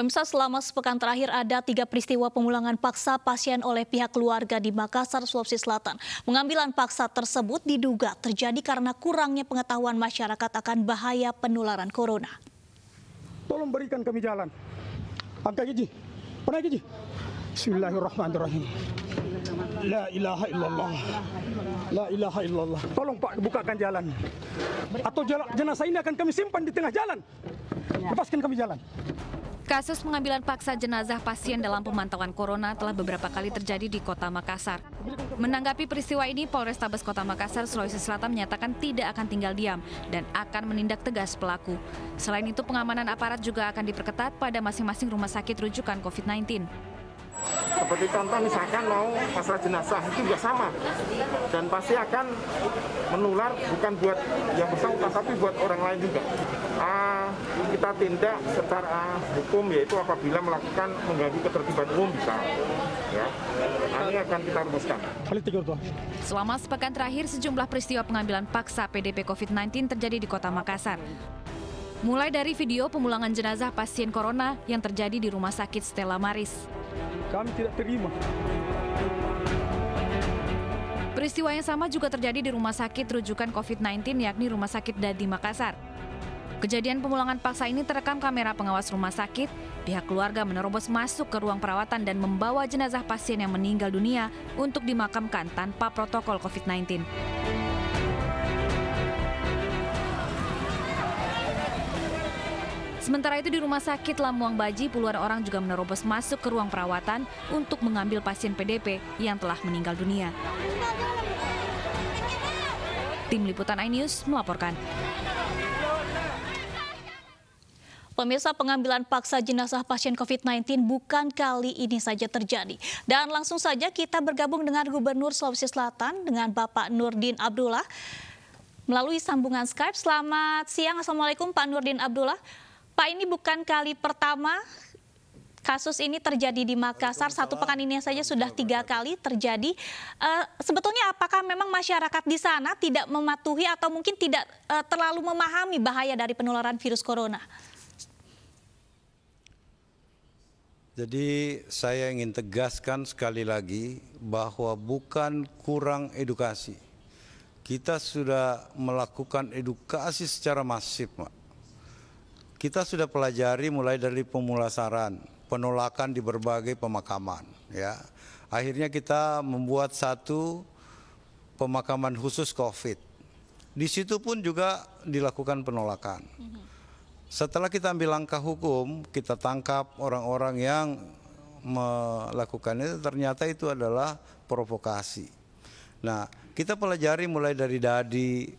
Pemirsa selama sepekan terakhir ada tiga peristiwa pemulangan paksa pasien oleh pihak keluarga di Makassar, Sulawesi Selatan. Pengambilan paksa tersebut diduga terjadi karena kurangnya pengetahuan masyarakat akan bahaya penularan corona. Tolong berikan kami jalan. Angkat gigi. Pernah gigi. Bismillahirrahmanirrahim. La ilaha illallah. La ilaha illallah. Tolong Pak bukakan jalan. Atau jenazah ini akan kami simpan di tengah jalan. Lepaskan kami jalan. Kasus pengambilan paksa jenazah pasien dalam pemantauan corona telah beberapa kali terjadi di Kota Makassar. Menanggapi peristiwa ini, Polrestabes Kota Makassar, Sulawesi Selatan menyatakan tidak akan tinggal diam dan akan menindak tegas pelaku. Selain itu, pengamanan aparat juga akan diperketat pada masing-masing rumah sakit rujukan COVID-19. Seperti contoh misalkan mau pasrah jenazah itu juga sama dan pasti akan menular bukan buat yang bersangkutan tapi buat orang lain juga kita tindak secara hukum yaitu apabila melakukan mengganggu ketertiban umum bisa ya nah, ini akan kita rumuskan selama sepekan terakhir sejumlah peristiwa pengambilan paksa PDP COVID-19 terjadi di kota Makassar mulai dari video pemulangan jenazah pasien corona yang terjadi di rumah sakit Stella Maris kami tidak terima Peristiwa yang sama juga terjadi di rumah sakit rujukan COVID-19 yakni Rumah Sakit Dadi Makassar. Kejadian pemulangan paksa ini terekam kamera pengawas rumah sakit. Pihak keluarga menerobos masuk ke ruang perawatan dan membawa jenazah pasien yang meninggal dunia untuk dimakamkan tanpa protokol COVID-19. Sementara itu di rumah sakit Lamuang Baji, puluhan orang juga menerobos masuk ke ruang perawatan untuk mengambil pasien PDP yang telah meninggal dunia. Tim Liputan iNews melaporkan. Pemirsa pengambilan paksa jenazah pasien COVID-19 bukan kali ini saja terjadi. Dan langsung saja kita bergabung dengan Gubernur Sulawesi Selatan dengan Bapak Nurdin Abdullah melalui sambungan Skype. Selamat siang, Assalamualaikum Pak Nurdin Abdullah. Pak ini bukan kali pertama kasus ini terjadi di Makassar. Satu pekan ini saja sudah tiga kali terjadi. Eh, sebetulnya apakah memang masyarakat di sana tidak mematuhi atau mungkin tidak eh, terlalu memahami bahaya dari penularan virus corona? Jadi saya ingin tegaskan sekali lagi bahwa bukan kurang edukasi. Kita sudah melakukan edukasi secara masif, Pak. Kita sudah pelajari mulai dari pemulasaran, penolakan di berbagai pemakaman, ya. Akhirnya kita membuat satu pemakaman khusus COVID. Di situ pun juga dilakukan penolakan. Mm -hmm. Setelah kita ambil langkah hukum, kita tangkap orang-orang yang melakukannya itu ternyata itu adalah provokasi. Nah, kita pelajari mulai dari dadi,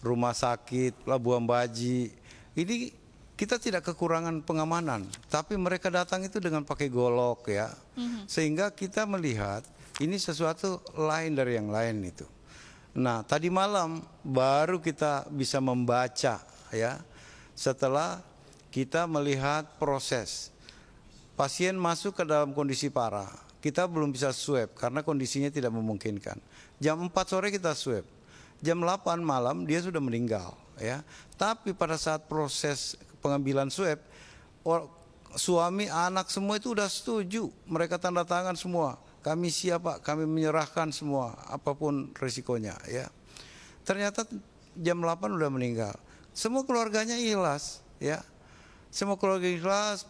rumah sakit, Labuan Baji. Ini kita tidak kekurangan pengamanan, tapi mereka datang itu dengan pakai golok ya. Mhm. Sehingga kita melihat ini sesuatu lain dari yang lain itu. Nah, tadi malam baru kita bisa membaca ya setelah kita melihat proses pasien masuk ke dalam kondisi parah kita belum bisa swab karena kondisinya tidak memungkinkan jam 4 sore kita swab jam 8 malam dia sudah meninggal ya tapi pada saat proses pengambilan swab suami anak semua itu sudah setuju mereka tanda tangan semua kami siapa kami menyerahkan semua apapun resikonya ya ternyata jam 8 sudah meninggal semua keluarganya ikhlas, ya. Semua keluarga ikhlas,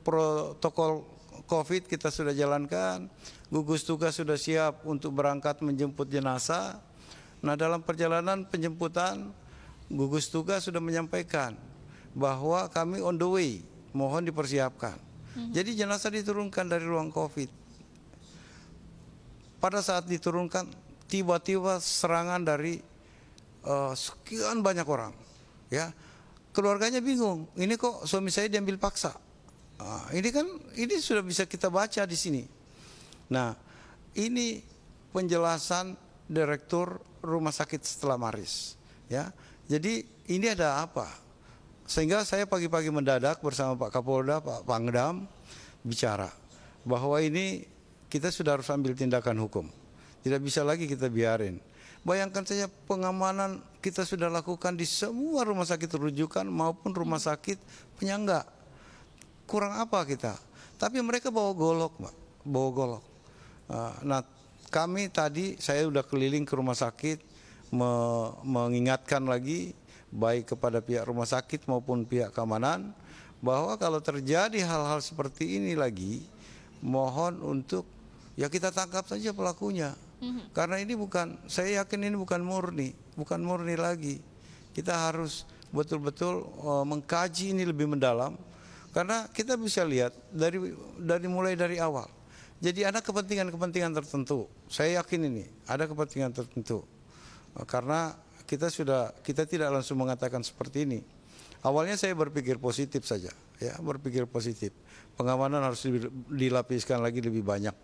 protokol COVID kita sudah jalankan, gugus tugas sudah siap untuk berangkat menjemput jenazah. Nah, dalam perjalanan penjemputan, gugus tugas sudah menyampaikan bahwa kami on the way, mohon dipersiapkan. Mhm. Jadi jenazah diturunkan dari ruang COVID. Pada saat diturunkan, tiba-tiba serangan dari uh, sekian banyak orang ya keluarganya bingung ini kok suami saya diambil paksa nah, ini kan ini sudah bisa kita baca di sini nah ini penjelasan direktur rumah sakit setelah Maris ya jadi ini ada apa sehingga saya pagi-pagi mendadak bersama Pak Kapolda Pak Pangdam bicara bahwa ini kita sudah harus ambil tindakan hukum tidak bisa lagi kita biarin bayangkan saja pengamanan kita sudah lakukan di semua rumah sakit rujukan maupun rumah sakit penyangga. Kurang apa kita? Tapi mereka bawa golok, Mbak. Bawa golok. Eh, nah, kami tadi saya sudah keliling ke rumah sakit me mengingatkan lagi baik kepada pihak rumah sakit maupun pihak keamanan bahwa kalau terjadi hal-hal seperti ini lagi mohon untuk ya kita tangkap saja pelakunya Mm-hmm. Karena ini bukan, saya yakin ini bukan murni, bukan murni lagi. Kita harus betul-betul uh, mengkaji ini lebih mendalam, karena kita bisa lihat dari dari mulai dari awal. Jadi ada kepentingan-kepentingan tertentu. Saya yakin ini ada kepentingan tertentu eh, karena kita sudah kita tidak langsung mengatakan seperti ini. Awalnya saya berpikir positif saja, ya berpikir positif. Pengamanan harus dilapiskan lagi lebih banyak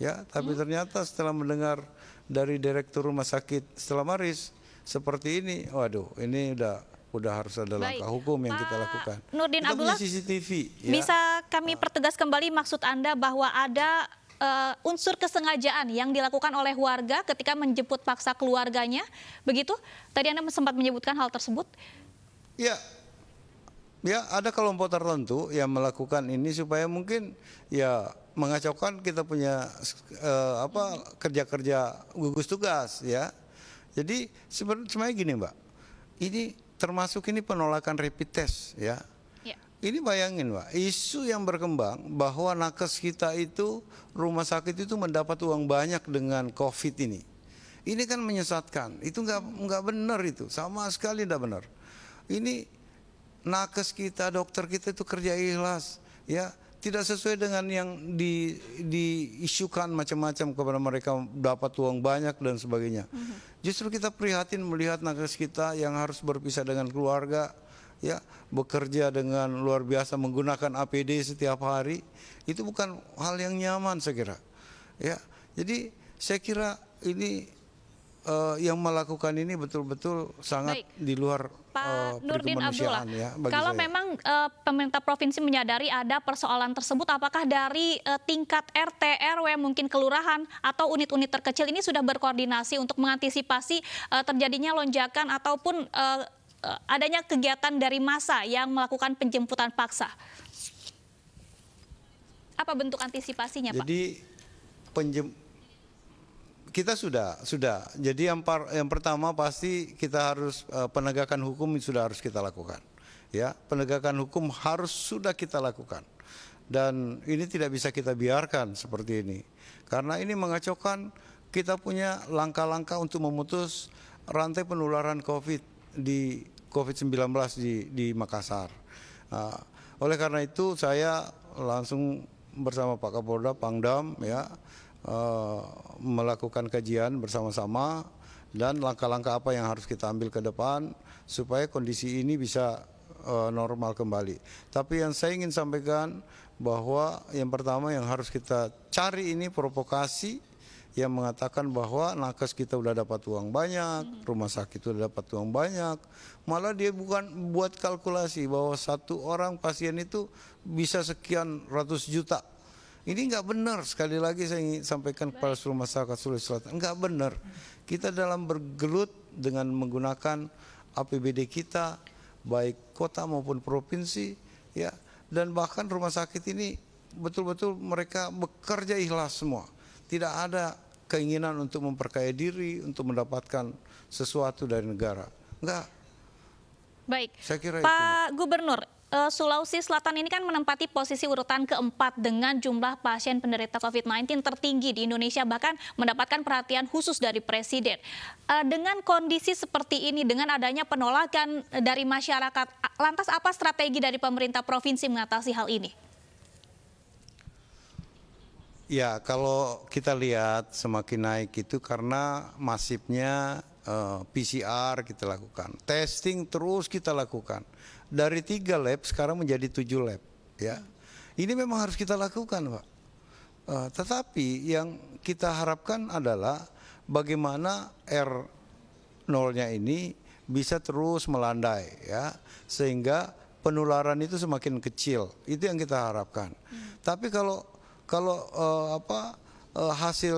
ya tapi hmm. ternyata setelah mendengar dari direktur rumah sakit setelah Maris seperti ini waduh ini udah udah harus ada langkah hukum yang Pak kita lakukan. Nurdin kita Abdullah CCTV ya. Bisa kami ah. pertegas kembali maksud Anda bahwa ada uh, unsur kesengajaan yang dilakukan oleh warga ketika menjemput paksa keluarganya. Begitu? Tadi Anda sempat menyebutkan hal tersebut. Ya, ya ada kelompok tertentu yang melakukan ini supaya mungkin ya mengacaukan kita punya eh, apa kerja-kerja gugus tugas ya. Jadi sebenarnya gini Mbak, ini termasuk ini penolakan rapid test ya. ya. Ini bayangin Pak, isu yang berkembang bahwa nakes kita itu rumah sakit itu mendapat uang banyak dengan COVID ini. Ini kan menyesatkan, itu nggak nggak benar itu, sama sekali nggak benar. Ini nakes kita, dokter kita itu kerja ikhlas, ya tidak sesuai dengan yang di, diisukan macam-macam kepada mereka dapat uang banyak dan sebagainya. Mm-hmm. Justru kita prihatin melihat nakes kita yang harus berpisah dengan keluarga, ya bekerja dengan luar biasa menggunakan APD setiap hari itu bukan hal yang nyaman saya kira. Ya, jadi saya kira ini uh, yang melakukan ini betul-betul sangat Baik. di luar Pak uh, Nurdin Abdullah. Ya, kalau saya. memang uh, pemerintah provinsi menyadari ada persoalan tersebut, apakah dari uh, tingkat RT, RW, mungkin kelurahan atau unit-unit terkecil ini sudah berkoordinasi untuk mengantisipasi uh, terjadinya lonjakan ataupun uh, adanya kegiatan dari massa yang melakukan penjemputan paksa? Apa bentuk antisipasinya, Jadi, Pak? Jadi penjem kita sudah sudah. Jadi yang par, yang pertama pasti kita harus uh, penegakan hukum sudah harus kita lakukan. Ya, penegakan hukum harus sudah kita lakukan. Dan ini tidak bisa kita biarkan seperti ini. Karena ini mengacaukan kita punya langkah-langkah untuk memutus rantai penularan Covid di Covid-19 di di Makassar. Uh, oleh karena itu saya langsung bersama Pak Kapolda Pangdam ya Eh, melakukan kajian bersama-sama dan langkah-langkah apa yang harus kita ambil ke depan supaya kondisi ini bisa eh, normal kembali. Tapi yang saya ingin sampaikan bahwa yang pertama yang harus kita cari ini provokasi yang mengatakan bahwa nakes kita udah dapat uang banyak, hmm. rumah sakit udah dapat uang banyak. Malah dia bukan buat kalkulasi bahwa satu orang pasien itu bisa sekian ratus juta ini nggak benar sekali lagi saya ingin sampaikan kepada seluruh masyarakat Sulawesi Selatan nggak benar. Kita dalam bergelut dengan menggunakan APBD kita baik kota maupun provinsi ya dan bahkan rumah sakit ini betul-betul mereka bekerja ikhlas semua. Tidak ada keinginan untuk memperkaya diri untuk mendapatkan sesuatu dari negara. Enggak. Baik. Saya kira Pak itu. Gubernur, Eh, Sulawesi Selatan ini kan menempati posisi urutan keempat dengan jumlah pasien penderita COVID-19 tertinggi di Indonesia, bahkan mendapatkan perhatian khusus dari Presiden. Eh, dengan kondisi seperti ini, dengan adanya penolakan dari masyarakat, lantas apa strategi dari pemerintah provinsi mengatasi hal ini? Ya, kalau kita lihat semakin naik itu karena masifnya eh, PCR kita lakukan, testing terus kita lakukan dari tiga lab sekarang menjadi tujuh lab ya ini memang harus kita lakukan pak uh, tetapi yang kita harapkan adalah bagaimana R nolnya ini bisa terus melandai ya sehingga penularan itu semakin kecil itu yang kita harapkan hmm. tapi kalau kalau uh, apa uh, hasil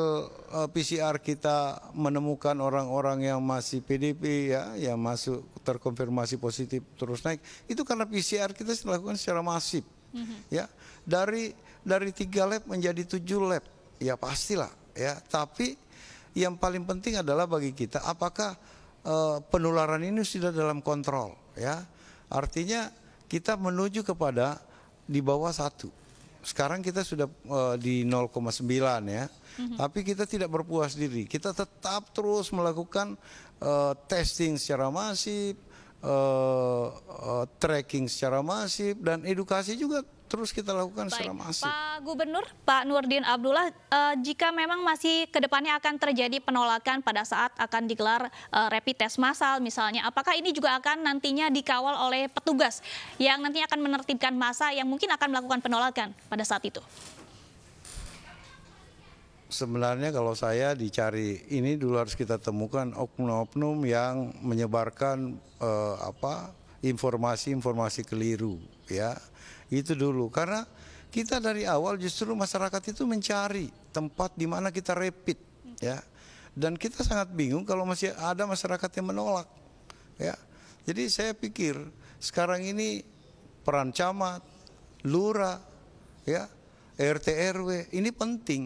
uh, eh, PCR kita menemukan orang-orang yang masih PDP ya, yang masuk terkonfirmasi positif terus naik, itu karena PCR kita dilakukan secara masif. Mm -hmm. Ya, dari dari tiga lab menjadi tujuh lab, ya pastilah ya. Tapi yang paling penting adalah bagi kita apakah uh, penularan ini sudah dalam kontrol ya. Artinya kita menuju kepada di bawah satu sekarang kita sudah uh, di 0,9 ya. Mm -hmm. Tapi kita tidak berpuas diri. Kita tetap terus melakukan uh, testing secara masif, uh, uh, tracking secara masif dan edukasi juga terus kita lakukan Baik. secara masif. Pak Gubernur, Pak Nurdin Abdullah, eh, jika memang masih kedepannya akan terjadi penolakan pada saat akan digelar eh, rapid test massal misalnya, apakah ini juga akan nantinya dikawal oleh petugas yang nantinya akan menertibkan masa yang mungkin akan melakukan penolakan pada saat itu? Sebenarnya kalau saya dicari ini dulu harus kita temukan oknum-oknum yang menyebarkan eh, apa informasi-informasi keliru ya itu dulu karena kita dari awal justru masyarakat itu mencari tempat di mana kita rapid ya dan kita sangat bingung kalau masih ada masyarakat yang menolak ya jadi saya pikir sekarang ini peran camat lurah ya RT RW ini penting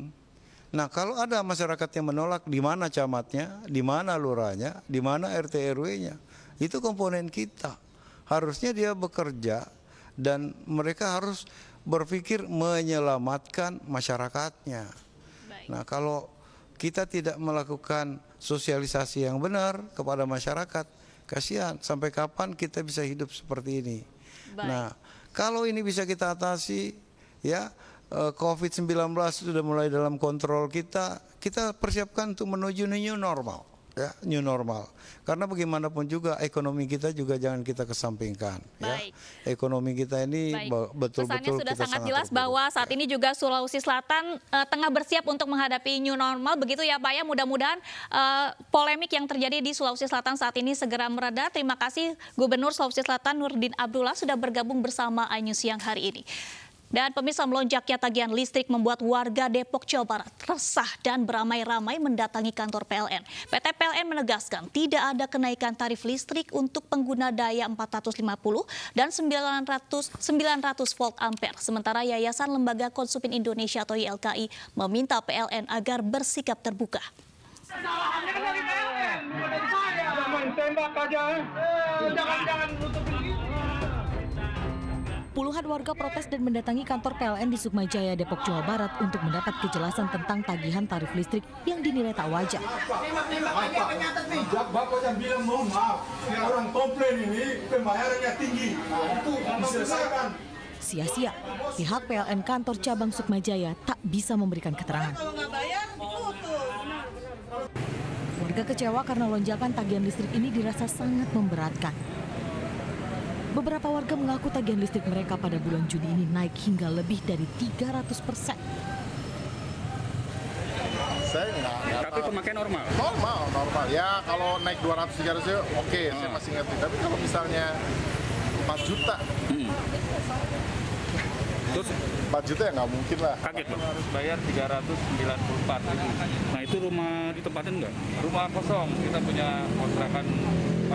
Nah, kalau ada masyarakat yang menolak di mana camatnya, di mana lurahnya, di mana RT RW-nya, itu komponen kita. Harusnya dia bekerja dan mereka harus berpikir menyelamatkan masyarakatnya. Baik. Nah, kalau kita tidak melakukan sosialisasi yang benar kepada masyarakat, kasihan sampai kapan kita bisa hidup seperti ini. Baik. Nah, kalau ini bisa kita atasi ya eh, COVID-19 sudah mulai dalam kontrol kita, kita persiapkan untuk menuju new normal ya new normal. Karena bagaimanapun juga ekonomi kita juga jangan kita kesampingkan ya. Baik. ya. Ekonomi kita ini betul-betul sudah kita sangat jelas bahwa saat ini juga Sulawesi Selatan uh, tengah bersiap untuk menghadapi new normal begitu ya Pak ya. Mudah-mudahan uh, polemik yang terjadi di Sulawesi Selatan saat ini segera mereda. Terima kasih Gubernur Sulawesi Selatan Nurdin Abdullah sudah bergabung bersama Anyu siang hari ini. Dan pemirsa melonjaknya tagihan listrik membuat warga Depok Jawa Barat resah dan beramai-ramai mendatangi kantor PLN. PT PLN menegaskan tidak ada kenaikan tarif listrik untuk pengguna daya 450 dan 900 900 volt ampere. Sementara Yayasan Lembaga Konsumen Indonesia atau YLKI meminta PLN agar bersikap terbuka. Puluhan warga protes dan mendatangi kantor PLN di Sukmajaya, Depok, Jawa Barat untuk mendapat kejelasan tentang tagihan tarif listrik yang dinilai tak wajar. Bapak yang bilang maaf, orang komplain ini pembayarannya tinggi. Itu diselesaikan. Sia-sia, pihak PLN kantor cabang Sukmajaya tak bisa memberikan keterangan. Warga kecewa karena lonjakan tagihan listrik ini dirasa sangat memberatkan. Beberapa warga mengaku tagihan listrik mereka pada bulan Juni ini naik hingga lebih dari 300 persen. Saya enggak, enggak Tapi pemakaian normal? Normal, normal. Ya kalau naik 200-300 ya, oke, okay, ah. saya masih ngerti. Tapi kalau misalnya 4 juta, hmm. Terus 4 juta ya nggak mungkin lah. Kaget loh. Harus bayar 394 ribu. Nah itu rumah ditempatin nggak? Rumah kosong. Kita punya kontrakan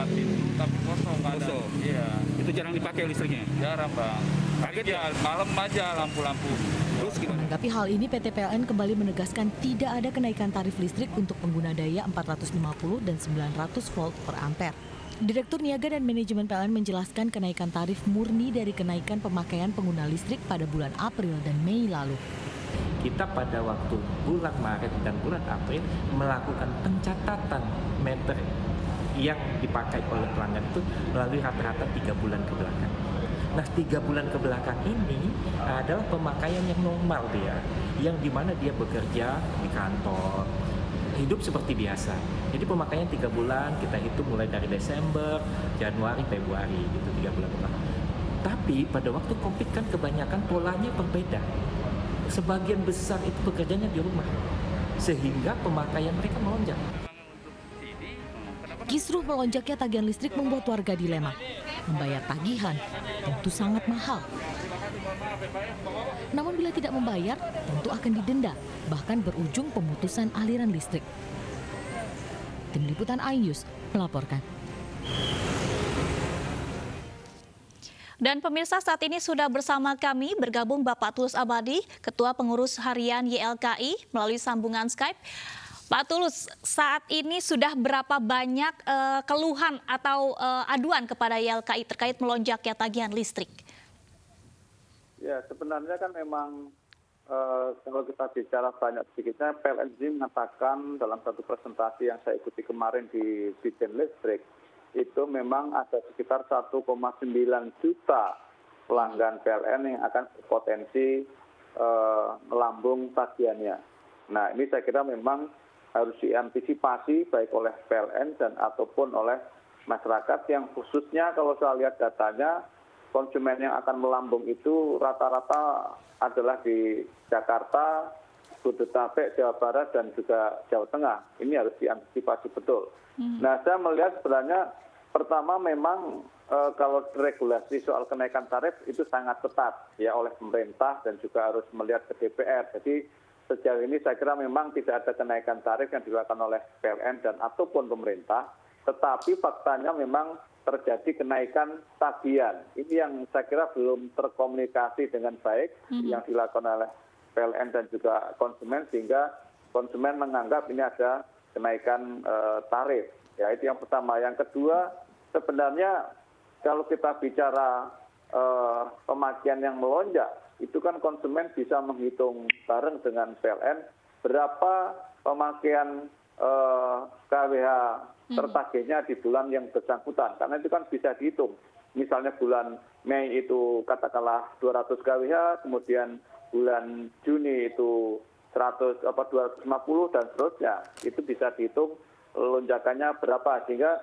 4 pintu tapi kosong. Kosong? Iya. Itu jarang dipakai listriknya? Ya? Jarang, Bang. Kaget ya? Malam aja lampu-lampu. Terus gimana? Menanggapi hal ini, PT PLN kembali menegaskan tidak ada kenaikan tarif listrik untuk pengguna daya 450 dan 900 volt per ampere. Direktur Niaga dan Manajemen PLN menjelaskan kenaikan tarif murni dari kenaikan pemakaian pengguna listrik pada bulan April dan Mei lalu kita pada waktu bulan Maret dan bulan April melakukan pencatatan meter yang dipakai oleh pelanggan itu melalui rata-rata tiga bulan ke belakang. Nah, tiga bulan ke belakang ini adalah pemakaian yang normal dia, yang dimana dia bekerja di kantor, hidup seperti biasa. Jadi pemakaian tiga bulan kita hitung mulai dari Desember, Januari, Februari gitu tiga bulan ke belakang. Tapi pada waktu COVID kan kebanyakan polanya berbeda. Sebagian besar itu pekerjaannya di rumah, sehingga pemakaian mereka melonjak. Kisruh melonjaknya tagihan listrik membuat warga dilema. Membayar tagihan tentu sangat mahal. Namun bila tidak membayar, tentu akan didenda, bahkan berujung pemutusan aliran listrik. Tim Liputan Ayus melaporkan. Dan pemirsa saat ini sudah bersama kami bergabung Bapak Tulus Abadi, Ketua Pengurus Harian YLKI melalui sambungan Skype. Pak Tulus, saat ini sudah berapa banyak uh, keluhan atau uh, aduan kepada YLKI terkait melonjaknya tagihan listrik? Ya, sebenarnya kan memang uh, kalau kita bicara banyak sedikitnya, PLN mengatakan dalam satu presentasi yang saya ikuti kemarin di Dijen Listrik, itu memang ada sekitar 1,9 juta pelanggan PLN yang akan potensi uh, melambung tagihannya. Nah, ini saya kira memang harus diantisipasi baik oleh PLN dan ataupun oleh masyarakat yang khususnya kalau saya lihat datanya konsumen yang akan melambung itu rata-rata adalah di Jakarta, Budetabek, Jawa Barat dan juga Jawa Tengah. Ini harus diantisipasi betul. Hmm. Nah, saya melihat sebenarnya pertama memang e, kalau regulasi soal kenaikan tarif itu sangat ketat ya oleh pemerintah dan juga harus melihat ke DPR. Jadi sejauh ini saya kira memang tidak ada kenaikan tarif yang dilakukan oleh PLN dan ataupun pemerintah, tetapi faktanya memang terjadi kenaikan tagihan. Ini yang saya kira belum terkomunikasi dengan baik mm-hmm. yang dilakukan oleh PLN dan juga konsumen sehingga konsumen menganggap ini ada kenaikan e, tarif. Ya itu yang pertama. Yang kedua sebenarnya kalau kita bicara e, pemakaian yang melonjak itu kan konsumen bisa menghitung bareng dengan PLN berapa pemakaian eh, KWH hmm. tertagihnya di bulan yang bersangkutan. Karena itu kan bisa dihitung. Misalnya bulan Mei itu katakanlah 200 KWH, kemudian bulan Juni itu 100 apa 250 dan seterusnya. Itu bisa dihitung lonjakannya berapa sehingga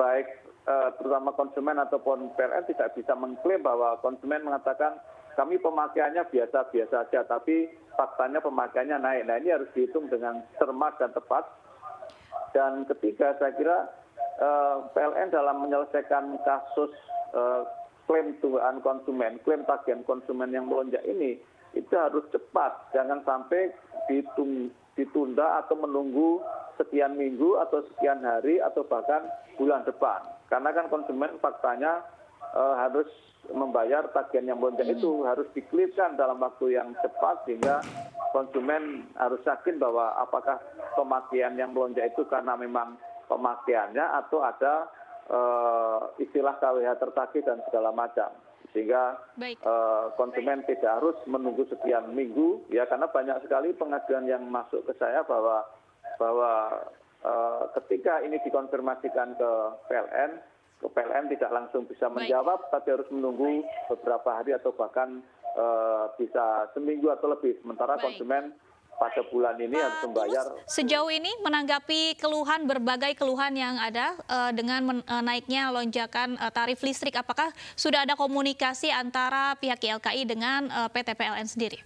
baik eh, terutama konsumen ataupun PLN tidak bisa mengklaim bahwa konsumen mengatakan kami pemakaiannya biasa-biasa saja, tapi faktanya pemakaiannya naik. Nah ini harus dihitung dengan cermat dan tepat. Dan ketiga, saya kira eh, PLN dalam menyelesaikan kasus eh, klaim tuaan konsumen, klaim tagihan konsumen yang melonjak ini, itu harus cepat. Jangan sampai ditunda atau menunggu sekian minggu atau sekian hari atau bahkan bulan depan. Karena kan konsumen faktanya eh, harus membayar tagihan yang bonceng hmm. itu harus dikelirkan dalam waktu yang cepat sehingga konsumen harus yakin bahwa apakah pemakaian yang melonjak itu karena memang pemakaiannya atau ada e, istilah KWH tertagih dan segala macam sehingga Baik. Eh, konsumen Baik. tidak harus menunggu sekian minggu ya karena banyak sekali pengaduan yang masuk ke saya bahwa bahwa e, ketika ini dikonfirmasikan ke PLN PLN tidak langsung bisa menjawab, Baik. tapi harus menunggu beberapa hari atau bahkan uh, bisa seminggu atau lebih. Sementara Baik. konsumen pada bulan ini Pak harus membayar. sejauh ini menanggapi keluhan berbagai keluhan yang ada uh, dengan men, uh, naiknya lonjakan uh, tarif listrik, apakah sudah ada komunikasi antara pihak ILKI dengan uh, PT PLN sendiri?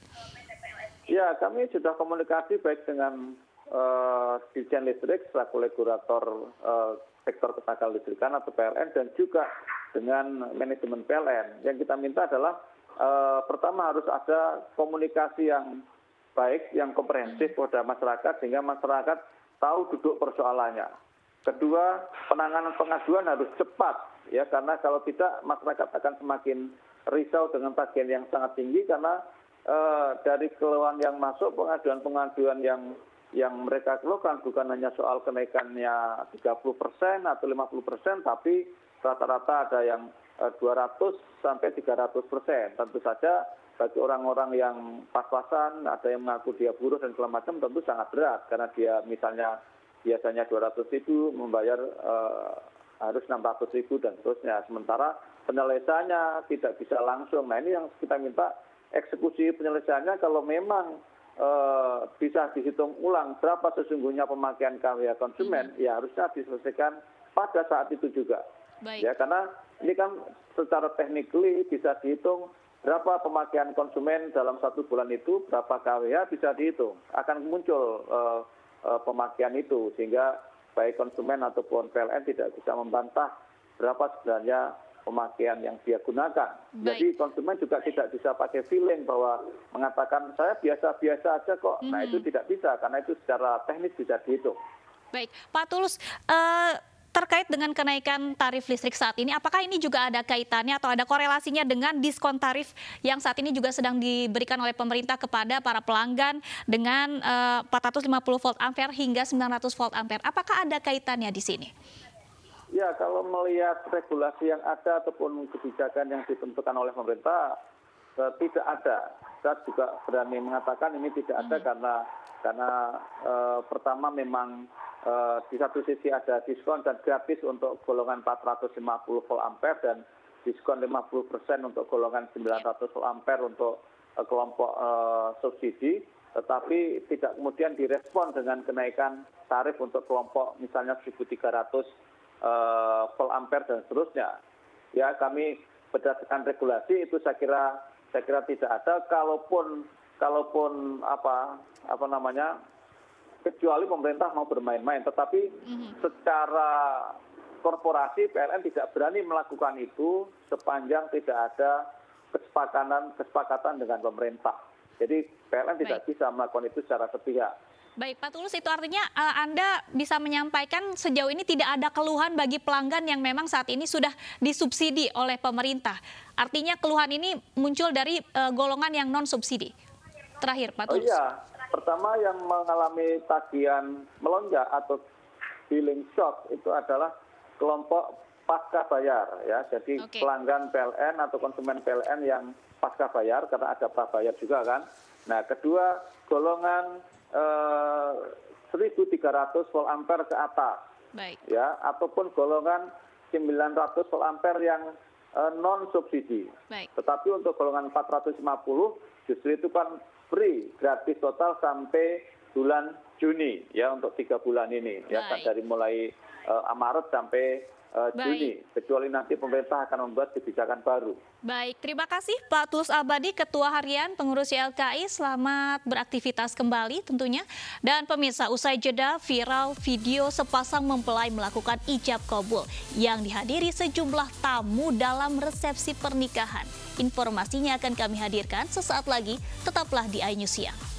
Ya, kami sudah komunikasi baik dengan uh, Dirjen Listrik selaku regulator uh, sektor ketenaga listrikan atau PLN dan juga dengan manajemen PLN. Yang kita minta adalah e, pertama harus ada komunikasi yang baik, yang komprehensif kepada masyarakat sehingga masyarakat tahu duduk persoalannya. Kedua, penanganan pengaduan harus cepat ya karena kalau tidak masyarakat akan semakin risau dengan tagihan yang sangat tinggi karena e, dari keluhan yang masuk pengaduan-pengaduan yang yang mereka keluhkan bukan hanya soal kenaikannya 30 persen atau 50 persen, tapi rata-rata ada yang 200 eh, sampai 300 persen. Tentu saja bagi orang-orang yang pas-pasan, ada yang mengaku dia buruh dan segala macam, tentu sangat berat karena dia misalnya biasanya 200 ribu membayar eh, harus 600 ribu dan seterusnya. Sementara penyelesaiannya tidak bisa langsung. Nah ini yang kita minta eksekusi penyelesaiannya kalau memang Eh, bisa dihitung ulang berapa sesungguhnya pemakaian karya konsumen, hmm. ya harusnya diselesaikan pada saat itu juga. Baik. Ya karena ini kan secara technically bisa dihitung berapa pemakaian konsumen dalam satu bulan itu, berapa KWH bisa dihitung. Akan muncul uh, eh, pemakaian itu sehingga baik konsumen ataupun PLN tidak bisa membantah berapa sebenarnya pemakaian yang dia gunakan. Baik. Jadi konsumen juga tidak bisa pakai feeling bahwa mengatakan saya biasa-biasa aja kok. Hmm. Nah itu mhm. tidak bisa karena itu secara teknis bisa dihitung. Baik, Pak Tulus. Uh terkait dengan kenaikan tarif listrik saat ini, apakah ini juga ada kaitannya atau ada korelasinya dengan diskon tarif yang saat ini juga sedang diberikan oleh pemerintah kepada para pelanggan dengan 450 eh, volt ampere hingga 900 volt ampere? Apakah ada kaitannya di sini? ya kalau melihat regulasi yang ada ataupun kebijakan yang ditentukan oleh pemerintah eh, tidak ada. Saya juga berani mengatakan ini tidak ada hmm. karena karena eh, pertama memang eh, di satu sisi ada diskon dan gratis untuk golongan 450 volt ampere dan diskon 50 persen untuk golongan 900 volt ampere untuk eh, kelompok eh, subsidi, tetapi tidak kemudian direspon dengan kenaikan tarif untuk kelompok misalnya 1.300 uh, ampere dan seterusnya. Ya kami berdasarkan regulasi itu saya kira saya kira tidak ada. Kalaupun kalaupun apa apa namanya kecuali pemerintah mau bermain-main, tetapi mm-hmm. secara korporasi PLN tidak berani melakukan itu sepanjang tidak ada kesepakatan kesepakatan dengan pemerintah. Jadi PLN Baik. tidak bisa melakukan itu secara sepihak. Baik, Pak Tulus itu artinya uh, Anda bisa menyampaikan sejauh ini tidak ada keluhan bagi pelanggan yang memang saat ini sudah disubsidi oleh pemerintah. Artinya keluhan ini muncul dari uh, golongan yang non subsidi. Terakhir, Pak oh Tulus. Oh iya, pertama yang mengalami tagihan melonjak atau feeling shock itu adalah kelompok pasca bayar ya. Jadi okay. pelanggan PLN atau konsumen PLN yang pasca bayar karena ada prabayar juga kan. Nah, kedua golongan 1.300 eh, volt ampere ke atas, Baik. ya ataupun golongan 900 volt ampere yang uh, eh, non subsidi. Baik. Tetapi untuk golongan 450 justru itu kan free, gratis total sampai bulan Juni ya untuk tiga bulan ini ya kan dari mulai uh, Maret sampai uh, Juni, kecuali nanti pemerintah akan membuat kebijakan baru. Baik, terima kasih Pak Tulus Abadi, Ketua Harian Pengurus YLKI. Selamat beraktivitas kembali tentunya. Dan pemirsa, usai jeda viral video sepasang mempelai melakukan ijab kabul yang dihadiri sejumlah tamu dalam resepsi pernikahan. Informasinya akan kami hadirkan sesaat lagi. Tetaplah di iNews Siang.